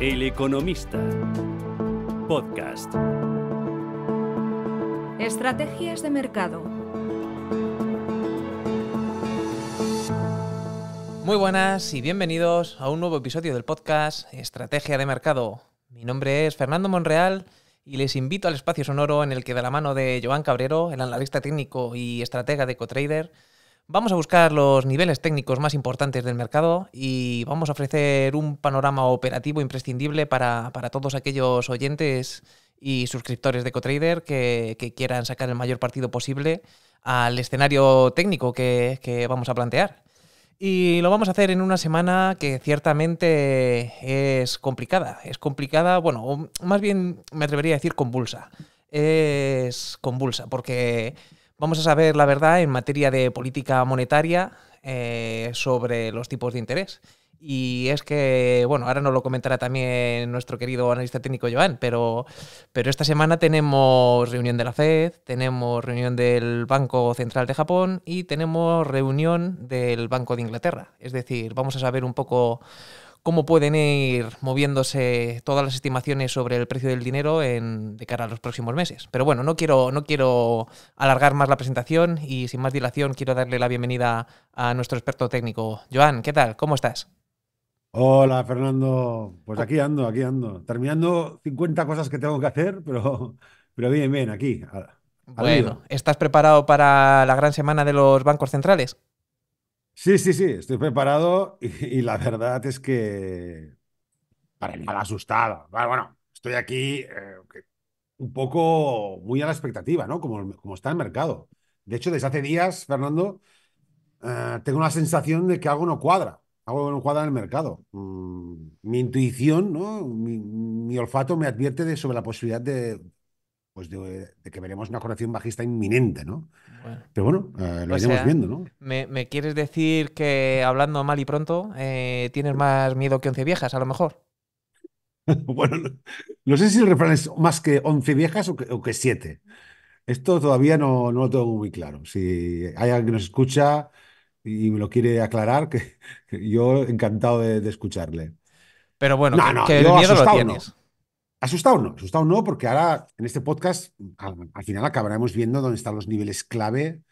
El Economista. Podcast. Estrategias de mercado. Muy buenas y bienvenidos a un nuevo episodio del podcast Estrategia de Mercado. Mi nombre es Fernando Monreal y les invito al espacio sonoro en el que de la mano de Joan Cabrero, el analista técnico y estratega de Cotrader... Vamos a buscar los niveles técnicos más importantes del mercado y vamos a ofrecer un panorama operativo imprescindible para, todos aquellos oyentes y suscriptores de Cotrader que, quieran sacar el mayor partido posible al escenario técnico que, que vamos a plantear. Y lo vamos a hacer en una semana que ciertamente es complicada. Es complicada, bueno, más bien me atrevería a decir convulsa. Es convulsa, porque Vamos a saber la verdad en materia de política monetaria eh, sobre los tipos de interés. Y es que, bueno, ahora nos lo comentará también nuestro querido analista técnico Joan, pero, pero esta semana tenemos reunión de la FED, tenemos reunión del Banco Central de Japón y tenemos reunión del Banco de Inglaterra. Es decir, vamos a saber un poco cómo pueden ir moviéndose todas las estimaciones sobre el precio del dinero en, de cara a los próximos meses. Pero bueno, no quiero, no quiero alargar más la presentación y sin más dilación quiero darle la bienvenida a nuestro experto técnico. Joan, ¿qué tal? ¿Cómo estás? Hola Fernando, pues oh. aquí ando, aquí ando, terminando 50 cosas que tengo que hacer, pero, pero bien, bien, aquí. Bueno, ¿estás preparado para la gran semana de los bancos centrales? Sí, sí, sí, estoy preparado y, la verdad es que para nada asustada. Bueno, bueno, estoy aquí eh, un poco muy a la expectativa, ¿no? Como, está el mercado. De hecho, desde hace días, Fernando, eh, tengo la sensación de que algo no cuadra, algo no cuadra en el mercado. Mm, mi intuición, ¿no? Mi, olfato me advierte sobre la posibilidad de, pues de, que veremos una corrección bajista inminente, ¿no? Pero bueno, eh, lo iremos viendo, ¿no? Me, quieres decir que hablando mal y pronto eh, tienes más miedo que 11 viejas, a lo mejor? bueno, no, sé si el refrán es más que 11 viejas o que, siete Esto todavía no, no, lo tengo muy claro. Si hay alguien que nos escucha y me lo quiere aclarar, que, yo encantado de, escucharle. Pero bueno, que, que el miedo lo tienes. Asustado o no, asustado no, porque ahora en este podcast al, final acabaremos viendo dónde están los niveles clave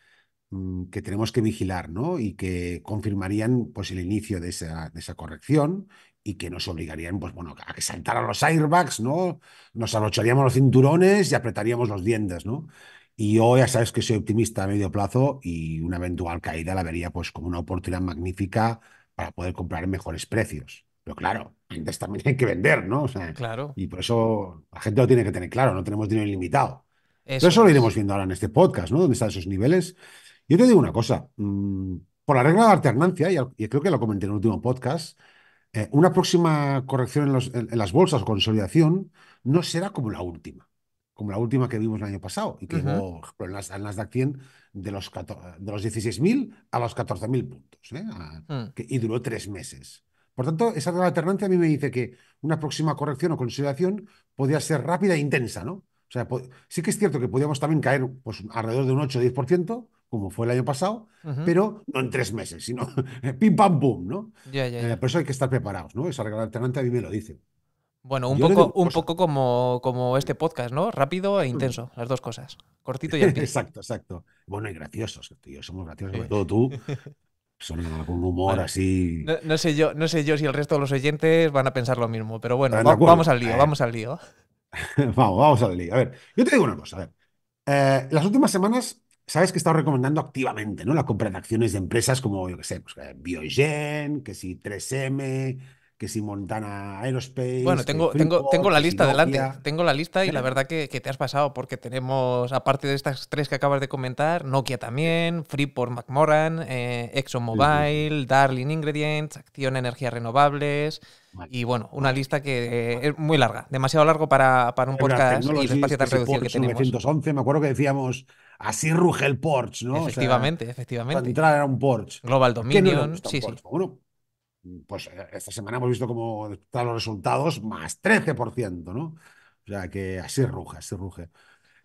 mm, que tenemos que vigilar, ¿no? Y que confirmarían pues, el inicio de esa, de esa corrección y que nos obligarían, pues bueno, a que saltaran los airbags, ¿no? Nos arrocharíamos los cinturones y apretaríamos los dientes, ¿no? Y yo ya sabes que soy optimista a medio plazo y una eventual caída la vería pues como una oportunidad magnífica para poder comprar en mejores precios. Pero claro, también hay que vender, ¿no? claro. Y por eso la gente lo tiene que tener claro, no tenemos dinero ilimitado. Eso, lo iremos viendo ahora en este podcast, ¿no? Donde están esos niveles. Yo te digo una cosa, mm, por la regla de alternancia, y, creo que lo comenté en el último podcast, eh, una próxima corrección en, las bolsas o consolidación no será como la última, como la última que vimos el año pasado y que uh en, las, 100 de los, de los 16.000 a los 14.000 puntos, ¿eh? Mm. y duró tres meses. Por tanto, esa alternancia a mí me dice que una próxima corrección o consolidación podría ser rápida e intensa, ¿no? O sea, sí que es cierto que podíamos también caer pues, alrededor de un 8 o 10%, como fue el año pasado, pero no en tres meses, sino pim pam pum, ¿no? Eh, por eso hay que estar preparados, ¿no? Esa regla alternante a mí me lo dice. Bueno, un poco, un poco como, como este podcast, ¿no? Rápido e intenso, las dos cosas. Cortito y al exacto, exacto. Bueno, y graciosos, tío. Somos graciosos, sobre todo tú. son algún humor así. No, sé yo, no sé yo si el resto de los oyentes van a pensar lo mismo, pero bueno, ah, vamos al lío, eh. vamos al lío. vamos, vamos al lío. A ver, yo te digo una cosa, a ver. Eh, las últimas semanas, sabes que he estado recomendando activamente, ¿no? La compra de acciones de empresas como, yo qué sé, pues, eh, Biogen, que si 3M, que si Montana Aerospace. Bueno, tengo, tengo, la lista adelante delante. Tengo la lista y la verdad que, te has pasado porque tenemos, aparte de estas tres que acabas de comentar, Nokia también, Freeport McMoran, eh, ExxonMobil, Darling Ingredients, Acción Energías Renovables. Y bueno, una lista que eh, es muy larga, demasiado largo para, para un podcast y el espacio tan reducido que tenemos. 911, me acuerdo que decíamos así ruge el Porsche, ¿no? Efectivamente, efectivamente. Para entrar era un Porsche. Global Dominion, sí, sí. Mm, pues eh, esta semana hemos visto cómo están los resultados, más 13%, ¿no? O sea que así ruge, así ruge.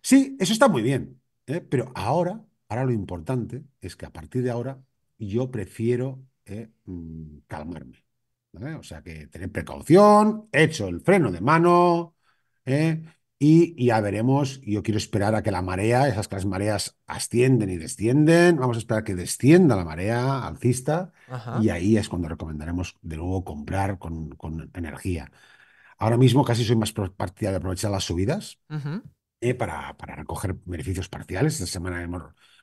Sí, eso está muy bien, ¿eh? pero ahora, ahora lo importante es que a partir de ahora yo prefiero eh, mm, calmarme. ¿vale? O sea que tener precaución, hecho el freno de mano, ¿eh? y, ya veremos. Yo quiero esperar a que la marea, esas que las mareas ascienden y descienden, vamos a esperar que descienda la marea alcista y ahí es cuando recomendaremos de nuevo comprar con, energía. Ahora mismo casi soy más partida de aprovechar las subidas eh, para, para, recoger beneficios parciales. semana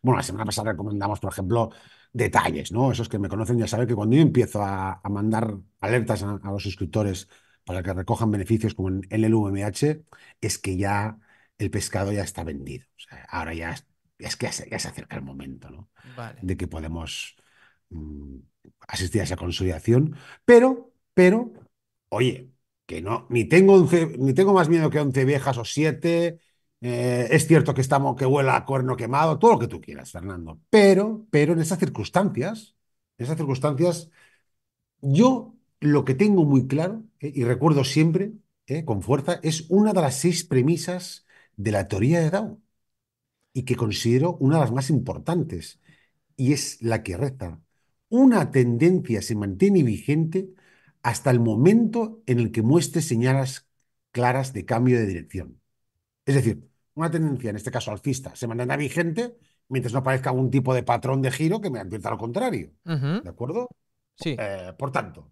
bueno, la semana pasada recomendamos, por ejemplo, detalles, ¿no? Esos que me conocen ya saben que cuando yo empiezo a, mandar alertas a, a los suscriptores para que recojan beneficios como en el LLVMH, es que ya el pescado ya está vendido. ahora ya es que ya se, acerca el momento de que podemos mm, asistir a esa consolidación. Pero, pero, oye, que no, ni tengo, ni tengo más miedo que 11 viejas o 7. Eh, es cierto que estamos que huela a cuerno quemado, todo lo que tú quieras, Fernando. Pero, pero en esas circunstancias, en esas circunstancias, yo lo que tengo muy claro, eh, y recuerdo siempre, eh, con fuerza, es una de las seis premisas de la teoría de Dow, y que considero una de las más importantes, y es la que reza. Una tendencia se mantiene vigente hasta el momento en el que muestre señales claras de cambio de dirección. Es decir, una tendencia, en este caso alcista, se mantendrá vigente mientras no aparezca algún tipo de patrón de giro que me advierta lo contrario. ¿De acuerdo? Sí. Eh, por tanto,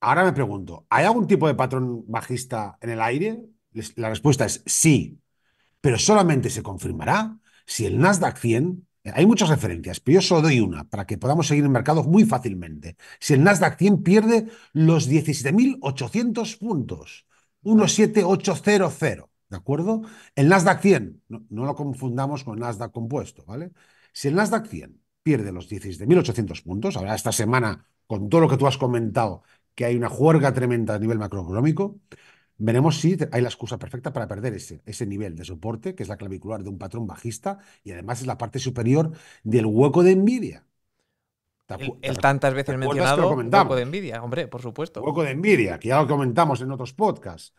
Ahora me pregunto, ¿hay algún tipo de patrón bajista en el aire? La respuesta es sí, pero solamente se confirmará si el Nasdaq 100, eh, hay muchas referencias, pero yo solo doy una para que podamos seguir en mercado muy fácilmente. Si el Nasdaq 100 pierde los 17.800 puntos, 17800, ¿de acuerdo? El Nasdaq 100, no, lo confundamos con el Nasdaq compuesto, ¿vale? Si el Nasdaq 100 pierde los 17.800 puntos. Ahora, esta semana, con todo lo que tú has comentado, que hay una juerga tremenda a nivel macroeconómico, veremos si hay la excusa perfecta para perder ese, ese nivel de soporte, que es la clavicular de un patrón bajista, y además es la parte superior del hueco de envidia. El, tantas veces mencionado hueco de envidia, hombre, por supuesto. Hueco de envidia, que ya lo comentamos en otros podcasts.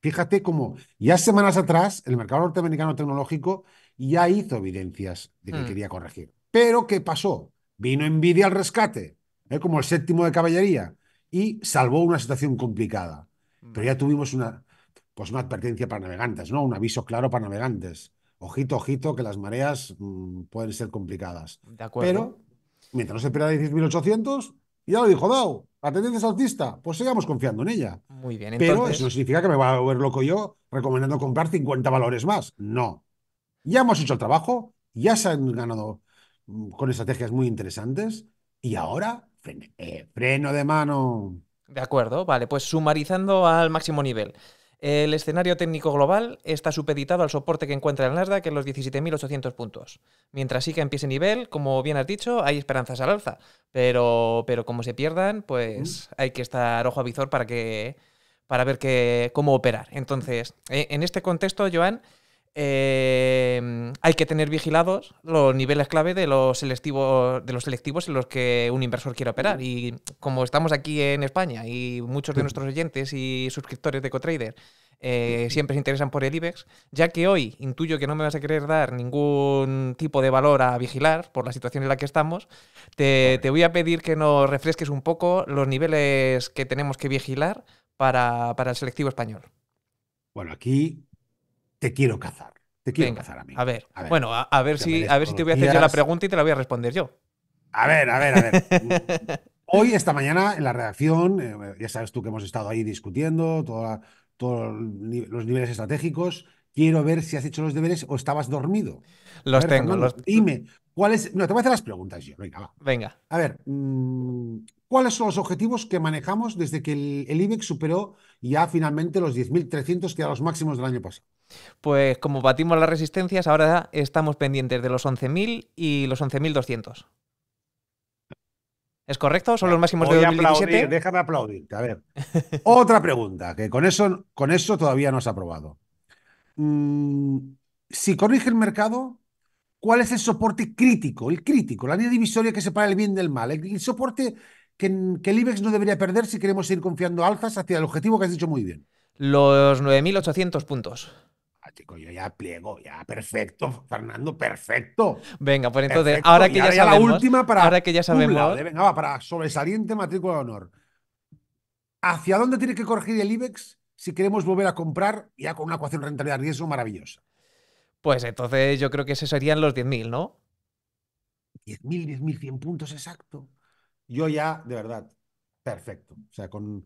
Fíjate cómo ya semanas atrás el mercado norteamericano tecnológico ya hizo evidencias de que hmm. quería corregir. Pero ¿qué pasó? Vino envidia al rescate, ¿eh? como el séptimo de caballería y salvó una situación complicada. Pero ya tuvimos una, pues una advertencia para navegantes, ¿no? Un aviso claro para navegantes. Ojito, ojito, que las mareas mm, pueden ser complicadas. De acuerdo. Pero, mientras no se pierda 10.800, ya lo dijo Dao, la tendencia es pues sigamos confiando en ella. Muy bien, Pero eso no significa que me va a volver loco yo recomendando comprar 50 valores más. No. Ya hemos hecho el trabajo, ya se han ganado mm, con estrategias muy interesantes y ahora eh, freno de mano. De acuerdo, vale, pues sumarizando al máximo nivel. El escenario técnico global está supeditado al soporte que encuentra el Nasdaq en los 17.800 puntos. Mientras sí que empiece nivel, como bien has dicho, hay esperanzas al alza. Pero, pero como se pierdan, pues mm. hay que estar ojo a visor para, que, para ver que, cómo operar. Entonces, e, en este contexto, Joan, eh, hay que tener vigilados los niveles clave de los selectivos de los selectivos en los que un inversor quiere operar y como estamos aquí en España y muchos de nuestros oyentes y suscriptores de CoTrader eh, siempre se interesan por el IBEX, ya que hoy intuyo que no me vas a querer dar ningún tipo de valor a vigilar por la situación en la que estamos, te, voy a pedir que nos refresques un poco los niveles que tenemos que vigilar para, para el selectivo español. Bueno, aquí te quiero cazar. Te quiero cazar a mí. A ver, a ver bueno, a, ver si, a ver si te voy a hacer yo la pregunta y te la voy a responder yo. A ver, a ver, a ver. Hoy, esta mañana, en la redacción, eh, ya sabes tú que hemos estado ahí discutiendo todos los niveles estratégicos. Quiero ver si has hecho los deberes o estabas dormido. Los tengo. los tengo. Dime, ¿cuáles...? No, te voy a hacer las preguntas yo. Venga, va. Venga. A ver, mm, ¿cuáles son los objetivos que manejamos desde que el, IBEX superó ya finalmente los 10.300, que eran los máximos del año pasado? Pues como batimos las resistencias, ahora estamos pendientes de los 11.000 y los 11.200. ¿Es correcto? ¿Son los máximos de 2017? déjame aplaudirte. A ver. Otra pregunta, que con eso, con eso todavía no se ha probado. Mm, si corrige el mercado, ¿cuál es el soporte crítico? El crítico, la línea divisoria que separa el bien del mal. El, soporte que, el IBEX no debería perder si queremos ir confiando alzas hacia el objetivo que has dicho muy bien. Los 9.800 puntos yo ya pliego, ya, perfecto, Fernando, perfecto. Venga, pues entonces, ahora que ya, sabemos. la última para. Ahora que ya sabemos. Eh, venga, para sobresaliente matrícula de honor. ¿Hacia dónde tiene que corregir el IBEX si queremos volver a comprar ya con una ecuación rentabilidad-riesgo maravillosa? Pues entonces yo creo que esos serían los 10.000, ¿no? 10.000, 10.100 puntos exacto. Yo ya, de verdad, perfecto. O sea, con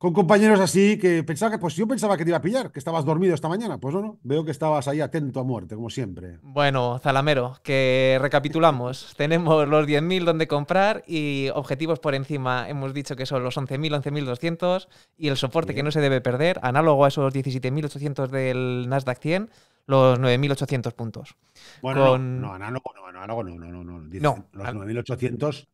con compañeros así que pensaba que, pues yo pensaba que te iba a pillar, que estabas dormido esta mañana. Pues no, no, veo que estabas ahí atento a muerte, como siempre. Bueno, Zalamero, que recapitulamos. Tenemos los 10.000 donde comprar y objetivos por encima, hemos dicho que son los 11.000, 11.200 y el soporte que no se debe perder, análogo a esos 17.800 del Nasdaq 100 los 9.800 puntos. Bueno, Con... no, análogo no, análogo no, no, no. no. no los 9.800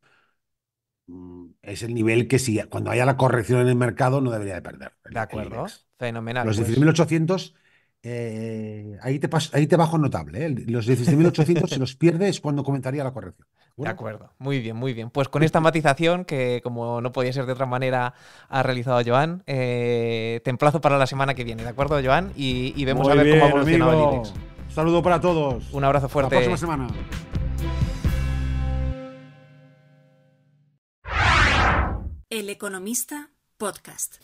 Mm, es el nivel que si cuando haya la corrección en el mercado no debería de perder. de acuerdo, fenomenal. Los 17.800, pues. eh, ahí, te ahí te bajo notable. ¿eh? Los 17.800 se los pierdes cuando comentaría la corrección. De acuerdo, muy bien, muy bien. Pues con esta matización, que como no podía ser de otra manera, ha realizado Joan, eh, te emplazo para la semana que viene, ¿de acuerdo, Joan? Y, vemos a ver cómo ha Un saludo para todos. Un abrazo fuerte. Hasta la próxima semana. El Economista Podcast.